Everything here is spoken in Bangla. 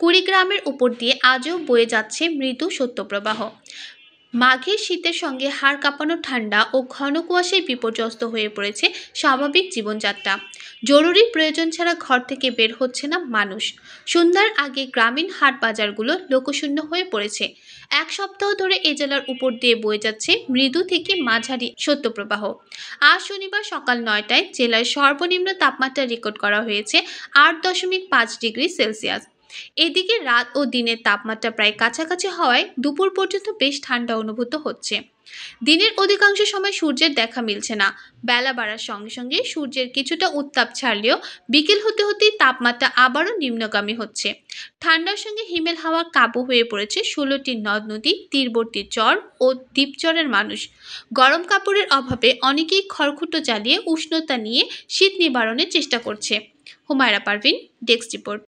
কুড়িগ্রামের উপর দিয়ে আজও বয়ে যাচ্ছে মৃদু সত্যপ্রবাহ মাঘের শীতের সঙ্গে হাড় কাঁপানো ঠান্ডা ও ঘন কুয়াশায় বিপর্যস্ত হয়ে পড়েছে স্বাভাবিক জীবনযাত্রা জরুরি প্রয়োজন ছাড়া ঘর থেকে বের হচ্ছে না মানুষ সন্ধ্যার আগে গ্রামীণ হাট বাজারগুলো লোকশূন্য হয়ে পড়েছে এক সপ্তাহ ধরে এ জেলার উপর দিয়ে বয়ে যাচ্ছে মৃদু থেকে মাঝারি সত্যপ্রবাহ আজ শনিবার সকাল নয়টায় জেলার সর্বনিম্ন তাপমাত্রা রেকর্ড করা হয়েছে আট দশমিক পাঁচ ডিগ্রি সেলসিয়াস এদিকে রাত ও দিনের তাপমাত্রা প্রায় কাছাকাছি হওয়ায় দুপুর পর্যন্ত বেশ ঠান্ডা অনুভূত হচ্ছে দিনের অধিকাংশ সময় সূর্যের দেখা মিলছে না বেলা বাড়ার সঙ্গে সঙ্গে সূর্যের কিছুটা উত্তাপ ছাড়লেও বিকেল হতে হতেই তাপমাত্রা আবারও নিম্নগামী হচ্ছে ঠান্ডার সঙ্গে হিমেল হাওয়া কাবু হয়ে পড়েছে ষোলোটি নদ নদী তীরবর্তী চর ও দ্বীপচরের মানুষ গরম কাপড়ের অভাবে অনেকেই খড়খুটো জ্বালিয়ে উষ্ণতা নিয়ে শীত নিবারণের চেষ্টা করছে হুমায়রা পারভিন ডেস্ক রিপোর্ট